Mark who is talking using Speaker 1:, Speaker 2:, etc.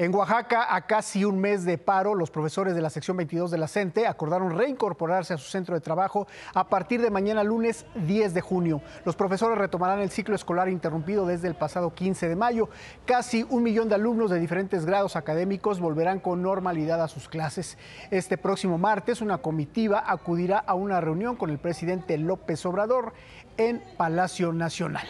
Speaker 1: En Oaxaca, a casi un mes de paro, los profesores de la sección 22 de la CENTE acordaron reincorporarse a su centro de trabajo a partir de mañana lunes 10 de junio. Los profesores retomarán el ciclo escolar interrumpido desde el pasado 15 de mayo. Casi un millón de alumnos de diferentes grados académicos volverán con normalidad a sus clases. Este próximo martes, una comitiva acudirá a una reunión con el presidente López Obrador en Palacio Nacional.